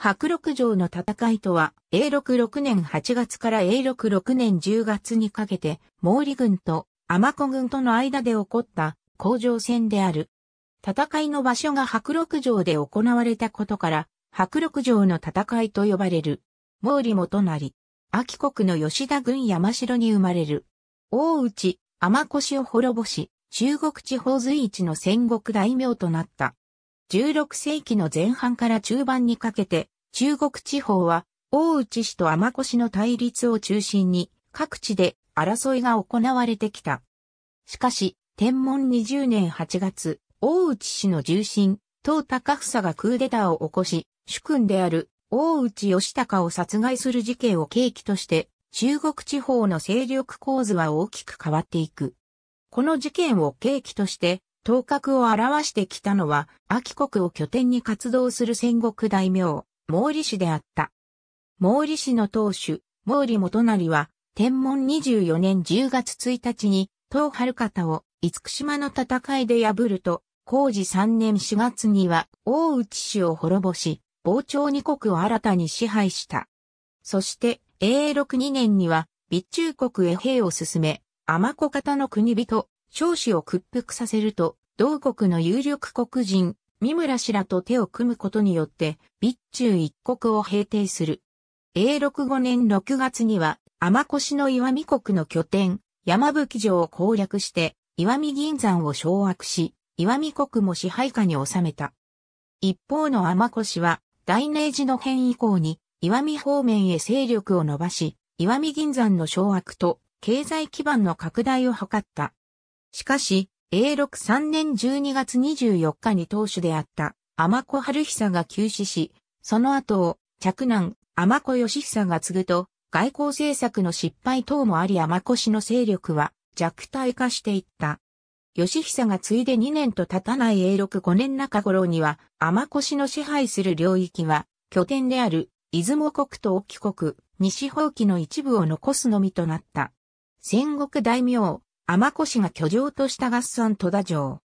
白六条の戦いとは、永禄6年8月から永禄6年10月にかけて、毛利軍と天子軍との間で起こった工場戦である。戦いの場所が白六条で行われたことから、白六条の戦いと呼ばれる。毛利元成、秋国の吉田軍山城に生まれる。大内、天子氏を滅ぼし、中国地方随一の戦国大名となった。16世紀の前半から中盤にかけて、中国地方は、大内氏と天越の対立を中心に、各地で争いが行われてきた。しかし、天文20年8月、大内氏の重臣、東高房がクーデターを起こし、主君である大内義高を殺害する事件を契機として、中国地方の勢力構図は大きく変わっていく。この事件を契機として、頭角を表してきたのは、秋国を拠点に活動する戦国大名、毛利氏であった。毛利氏の当主、毛利元就は、天文24年10月1日に、東春方を、厳島の戦いで破ると、工事3年4月には、大内氏を滅ぼし、傍聴二国を新たに支配した。そして、永禄2年には、備中国へ兵を進め、天子方の国人、少子を屈服させると、同国の有力国人、三村氏らと手を組むことによって、備中一国を平定する。永禄5年6月には、天越の岩見国の拠点、山吹城を攻略して、岩見銀山を掌握し、岩見国も支配下に収めた。一方の天越は、大明寺の変以降に、岩見方面へ勢力を伸ばし、岩見銀山の掌握と、経済基盤の拡大を図った。しかし、永禄3年12月24日に当主であった天子春久が急死し、その後を着難天子義久が継ぐと、外交政策の失敗等もあり天子氏の勢力は弱体化していった。義久が継いで2年と経たない永禄5年中頃には、天子氏の支配する領域は、拠点である、出雲国と沖国、西方記の一部を残すのみとなった。戦国大名、天子氏が居城とした合算戸田城。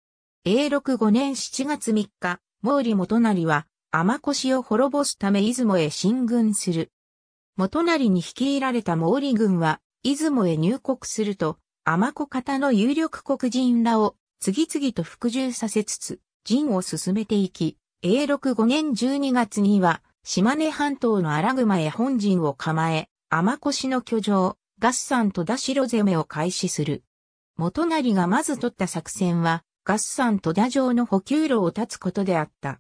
永禄5年7月3日、毛利元就は、天子氏を滅ぼすため出雲へ進軍する。元就に率いられた毛利軍は、出雲へ入国すると、天子方の有力国人らを次々と服従させつつ、陣を進めていき、永禄5年12月には、島根半島の荒熊へ本陣を構え、天氏の居城、合算戸田城攻めを開始する。元成がまず取った作戦は、合山と田城の補給路を断つことであった。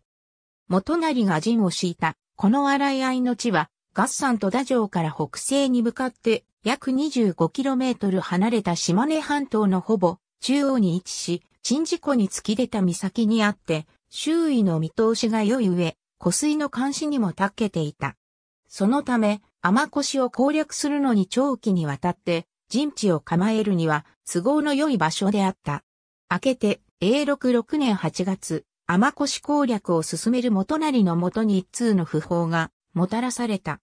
元成が陣を敷いた、この洗い合いの地は、合山と田城から北西に向かって、約 25km 離れた島根半島のほぼ中央に位置し、鎮事湖に突き出た岬にあって、周囲の見通しが良い上、湖水の監視にも長けていた。そのため、天越を攻略するのに長期にわたって、陣地を構えるには、都合の良い場所であった。明けて、永禄6年8月、天越攻略を進める元成のもとに一通の訃報が、もたらされた。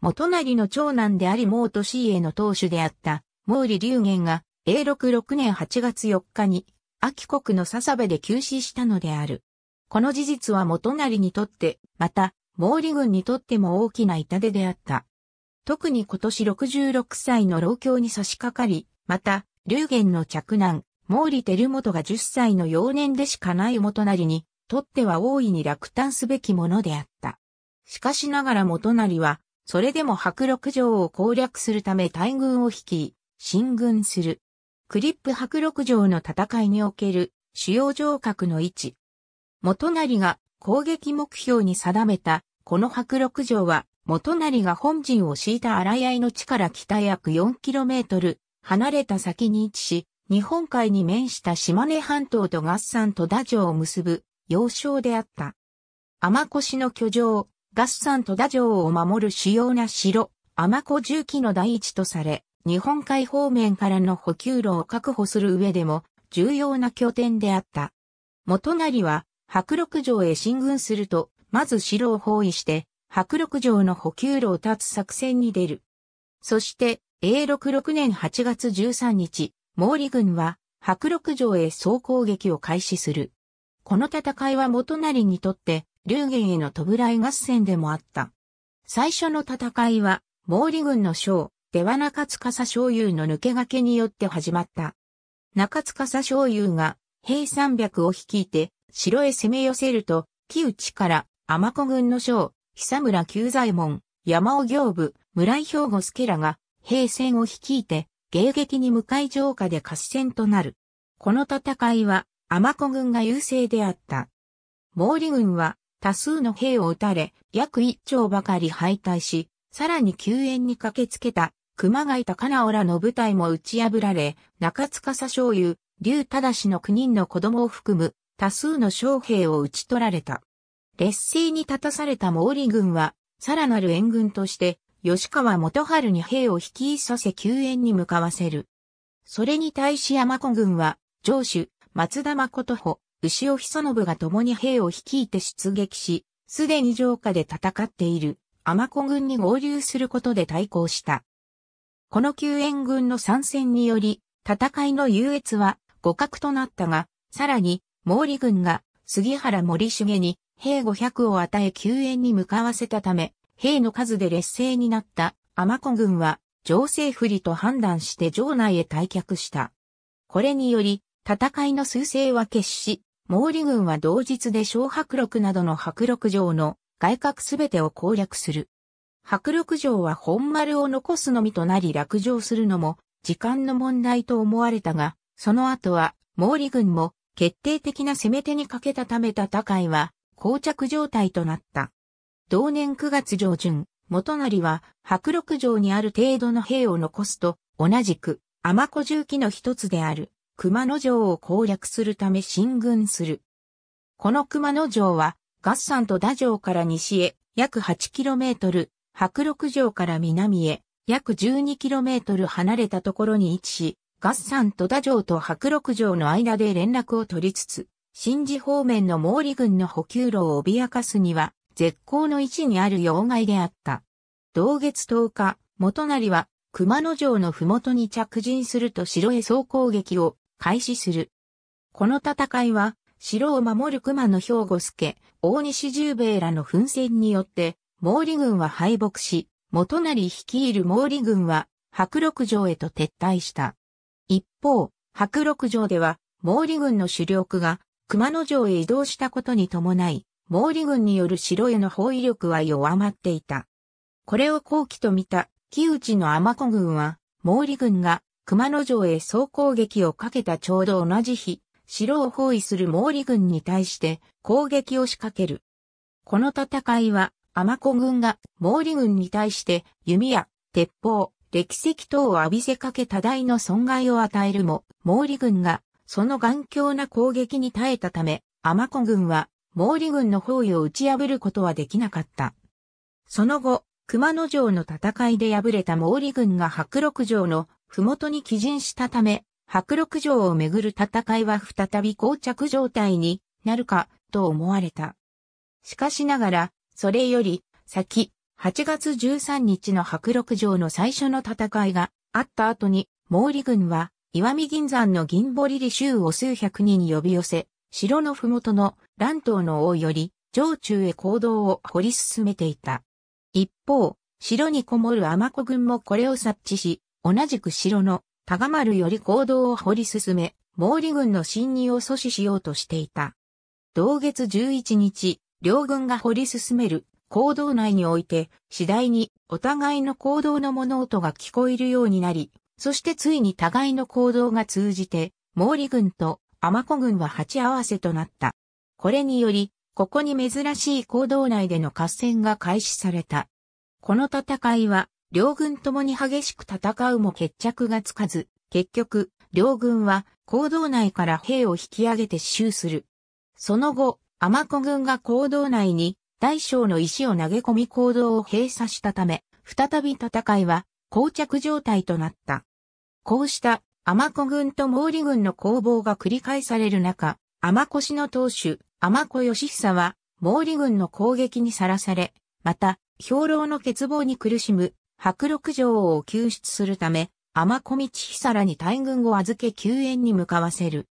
元成の長男であり毛利氏への当主であった、毛利隆元が、永禄6年8月4日に、秋国の笹部で急死したのである。この事実は元成にとって、また、毛利軍にとっても大きな痛手であった。特に今年66歳の老境に差し掛かり、また、流玄の嫡男、毛利輝元が10歳の幼年でしかない元成に、とっては大いに落胆すべきものであった。しかしながら元成は、それでも白六条を攻略するため大軍を率い、進軍する。クリップ白六条の戦いにおける主要城郭の位置。元成が攻撃目標に定めた、この白六条は、元成が本陣を敷いた荒合の地から北約 4km、離れた先に位置し、日本海に面した島根半島と合算戸田城を結ぶ要衝であった。天越の居城、合算戸田城を守る主要な城、天古重機の第一とされ、日本海方面からの補給路を確保する上でも重要な拠点であった。元成は白六城へ進軍すると、まず城を包囲して、白六城の補給路を断つ作戦に出る。そして、A66 年8月13日、毛利軍は白六城へ総攻撃を開始する。この戦いは元成にとって、龍言への弔い合戦でもあった。最初の戦いは、毛利軍の将、出羽中司将優の抜け駆けによって始まった。中司将優が、兵三百を率いて、城へ攻め寄せると、木内から、天子軍の将、久村久左衛門、山尾行部、村井兵庫助らが、兵戦を率いて、迎撃に向かい城下で合戦となる。この戦いは、天子軍が優勢であった。毛利軍は、多数の兵を撃たれ、約一丁ばかり敗退し、さらに救援に駆けつけた、熊谷高直らの部隊も打ち破られ、中佐昌雄、竜忠の9人の子供を含む、多数の将兵を撃ち取られた。劣勢に立たされた毛利軍は、さらなる援軍として、吉川元春に兵を率いさせ救援に向かわせる。それに対し山子軍は、城主、松田誠穂、牛尾久信が共に兵を率いて出撃し、すでに城下で戦っている、天子軍に合流することで対抗した。この救援軍の参戦により、戦いの優越は互角となったが、さらに、毛利軍が杉原森重に兵500を与え救援に向かわせたため、兵の数で劣勢になったアマコ軍は、情勢不利と判断して城内へ退却した。これにより、戦いの趨勢は決し、毛利軍は同日で小白禄などの白禄城の外郭すべてを攻略する。白禄城は本丸を残すのみとなり落城するのも時間の問題と思われたが、その後は毛利軍も決定的な攻め手にかけたため戦いは膠着状態となった。同年9月上旬、元成は白六城にある程度の兵を残すと、同じく、天子重機の一つである、熊野城を攻略するため進軍する。この熊野城は、合山と打城から西へ約 8km、白六城から南へ約 12km 離れたところに位置し、合山と打城と白六城の間で連絡を取りつつ、新地方面の毛利軍の補給路を脅かすには、絶好の位置にある要害であった。同月10日、元成は熊野城の麓に着陣すると城へ総攻撃を開始する。この戦いは、城を守る熊野兵庫助、大西十兵衛らの奮戦によって、毛利軍は敗北し、元成率いる毛利軍は、白六城へと撤退した。一方、白六城では、毛利軍の主力が熊野城へ移動したことに伴い、毛利軍による城への包囲力は弱まっていた。これを好期と見た、木内の天子軍は、毛利軍が熊野城へ総攻撃をかけたちょうど同じ日、城を包囲する毛利軍に対して攻撃を仕掛ける。この戦いは、天子軍が毛利軍に対して弓や鉄砲、歴石等を浴びせかけ多大の損害を与えるも、毛利軍がその頑強な攻撃に耐えたため、天子軍は毛利軍の包囲を打ち破ることはできなかった。その後、熊野城の戦いで敗れた毛利軍が白六城の麓に寄陣したため、白六城をめぐる戦いは再び膠着状態になるかと思われた。しかしながら、それより先、8月13日の白六城の最初の戦いがあった後に、毛利軍は、岩見銀山の銀堀里衆を数百人呼び寄せ、城の麓の乱闘の王より、上中へ行動を掘り進めていた。一方、城にこもる天子軍もこれを察知し、同じく城の高丸より行動を掘り進め、毛利軍の侵入を阻止しようとしていた。同月11日、両軍が掘り進める行動内において、次第にお互いの行動の物音が聞こえるようになり、そしてついに互いの行動が通じて、毛利軍と天子軍は鉢合わせとなった。これにより、ここに珍しい行動内での合戦が開始された。この戦いは、両軍ともに激しく戦うも決着がつかず、結局、両軍は、行道内から兵を引き上げて死守する。その後、天子軍が行道内に、大小の石を投げ込み行動を閉鎖したため、再び戦いは、膠着状態となった。こうした、天子軍と毛利軍の攻防が繰り返される中、天子氏の当主、天子義久は、毛利軍の攻撃にさらされ、また、兵糧の欠乏に苦しむ、白六条を救出するため、天子道久らに大軍を預け救援に向かわせる。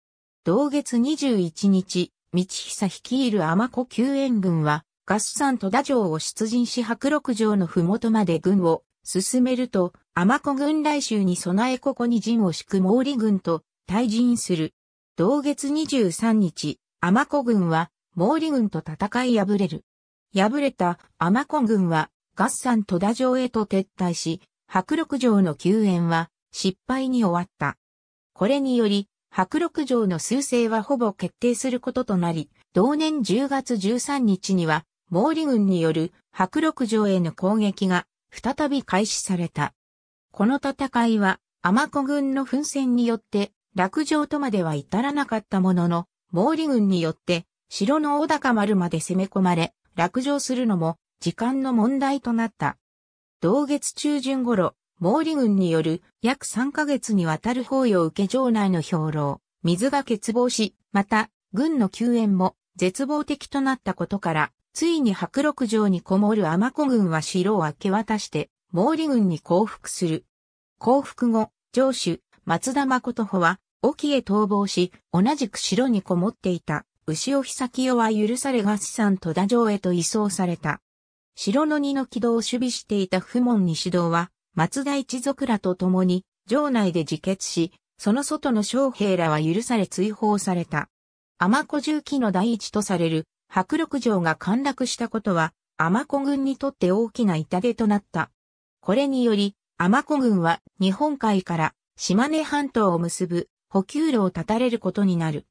同月21日、道久率いる天子救援軍は、合算戸田城を出陣し白六条の麓まで軍を進めると、天子軍来襲に備えここに陣を敷く毛利軍と対陣する。同月23日、尼子軍は毛利軍と戦い敗れる。敗れた尼子軍は合算戸田城へと撤退し、白六城の救援は失敗に終わった。これにより、白六城の数勢はほぼ決定することとなり、同年10月13日には、毛利軍による白六城への攻撃が再び開始された。この戦いは、尼子軍の奮戦によって、落城とまでは至らなかったものの、毛利軍によって城の小高丸まで攻め込まれ、落城するのも時間の問題となった。同月中旬頃、毛利軍による約3ヶ月にわたる包囲を受け城内の兵糧、水が欠乏し、また、軍の救援も絶望的となったことから、ついに白六城にこもる天子軍は城を明け渡して、毛利軍に降伏する。降伏後、城主、松田誠穂は、沖へ逃亡し、同じく城にこもっていた、牛尾久清は許されが資産戸田城へと移送された。城の二の軌道を守備していた不問西道は、松田一族らと共に、城内で自決し、その外の将兵らは許され追放された。天子重機の第一とされる、白六城が陥落したことは、天子軍にとって大きな痛手となった。これにより、天子軍は日本海から島根半島を結ぶ補給路を断たれることになる。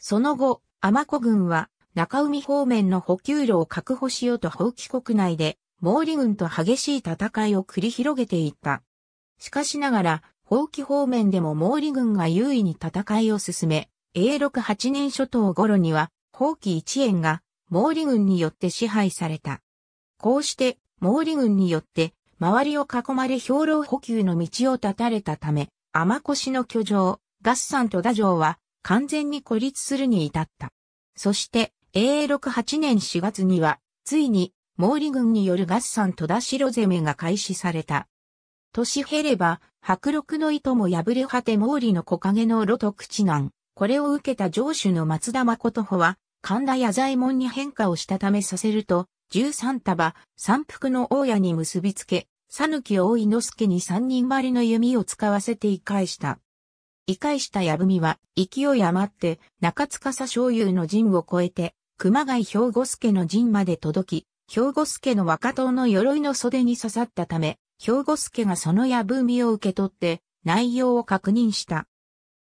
その後、天子軍は中海方面の補給路を確保しようと放棄国内で毛利軍と激しい戦いを繰り広げていった。しかしながら、放棄方面でも毛利軍が優位に戦いを進め、永禄8年初頭頃には、放棄一円が毛利軍によって支配された。こうして、毛利軍によって、周りを囲まれ兵糧補給の道を断たれたため、天氏の居城、ガッサンとダジョウは完全に孤立するに至った。そして、AA68 年4月には、ついに、毛利軍によるガッサンとシロ攻めが開始された。年減れば、白禄の糸も破れ果て毛利の木陰の露と口難。これを受けた城主の松田誠穂は、神田や左門に変化をしたためさせると、13束、三福の大家に結びつけ、ぬき大井之助に三人割りの弓を使わせて言い返した。理解した矢文は、勢い余って、中司醤油の陣を越えて、熊谷兵庫助の陣まで届き、兵庫助の若党の鎧の袖に刺さったため、兵庫助がその矢文を受け取って、内容を確認した。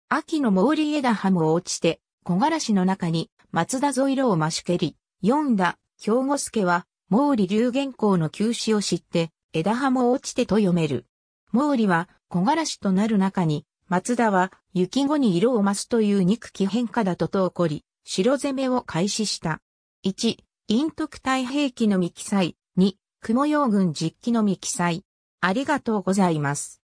秋の毛利枝葉も落ちて、小枯らしの中に、松田ゾイロを増し蹴り、読んだ、兵庫助は、毛利流言公の休止を知って、枝葉も落ちてと読める。毛利は、小枯らしとなる中に、松田は雪後に色を増すという憎き変化だととこり、白攻めを開始した。1、陰徳太平記の未記載。2、雲陽軍実記の未記載。ありがとうございます。